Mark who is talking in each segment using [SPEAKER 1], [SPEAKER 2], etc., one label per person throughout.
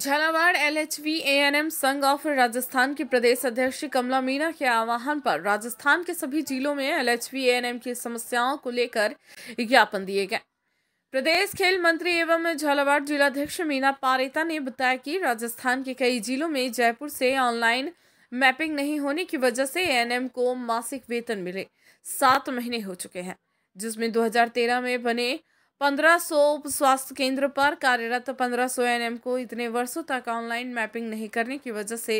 [SPEAKER 1] Jhalawar LHV ANM संघ of Rajasthan के प्रदेश अध्यक्ष कमला मीना के आह्वान पर राजस्थान के सभी जिलों में एलएचवी एएनएम की समस्याओं को लेकर ज्ञापन दिए गए प्रदेश खेल मंत्री एवं झालावाड़ जिलाध्यक्ष मीना पारेता ने बताया कि राजस्थान के कई जिलों में जयपुर से ऑनलाइन मैपिंग नहीं होने की वजह से एएनएम को मासिक वेतन मिले सात महीने हो चुके हैं जिसमें 2013 में बने पंद्रह सौ उप स्वास्थ्य केंद्र पर कार्यरत पंद्रह सौ एन को इतने वर्षों तक ऑनलाइन मैपिंग नहीं करने की वजह से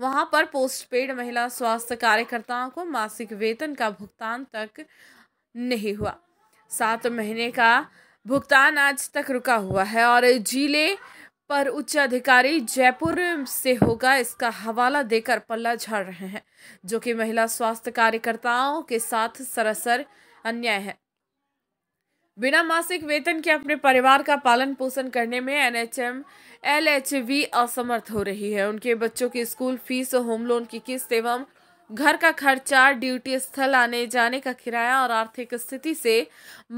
[SPEAKER 1] वहां पर पोस्टपेड महिला स्वास्थ्य कार्यकर्ताओं को मासिक वेतन का भुगतान तक नहीं हुआ सात महीने का भुगतान आज तक रुका हुआ है और जिले पर उच्च अधिकारी जयपुर से होगा इसका हवाला देकर पल्ला झाड़ रहे हैं जो कि महिला स्वास्थ्य कार्यकर्ताओं के साथ सरासर अन्याय है बिना मासिक वेतन के अपने परिवार का पालन पोषण करने में एनएचएम एलएचवी असमर्थ हो रही है उनके बच्चों की स्कूल फीस होम लोन की किस्त एवं घर का खर्चा ड्यूटी स्थल आने जाने का किराया और आर्थिक स्थिति से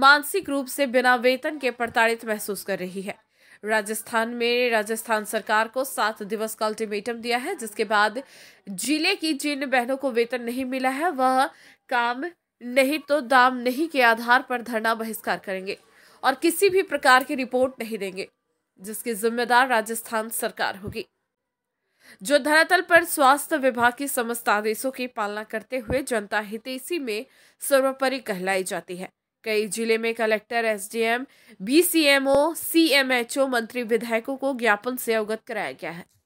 [SPEAKER 1] मानसिक रूप से बिना वेतन के प्रताड़ित महसूस कर रही है राजस्थान में राजस्थान सरकार को सात दिवस का अल्टीमेटम दिया है जिसके बाद जिले की जिन बहनों को वेतन नहीं मिला है वह काम नहीं तो दाम नहीं के आधार पर धरना बहिष्कार करेंगे और किसी भी प्रकार की रिपोर्ट नहीं देंगे जिसकी जिम्मेदार राजस्थान सरकार होगी जो धरातल पर स्वास्थ्य विभाग की समस्त आदेशों की पालना करते हुए जनता हितैषी में सर्वोपरि कहलाई जाती है कई जिले में कलेक्टर एसडीएम बीसीएमओ सीएमएचओ मंत्री विधायकों को ज्ञापन से अवगत कराया गया है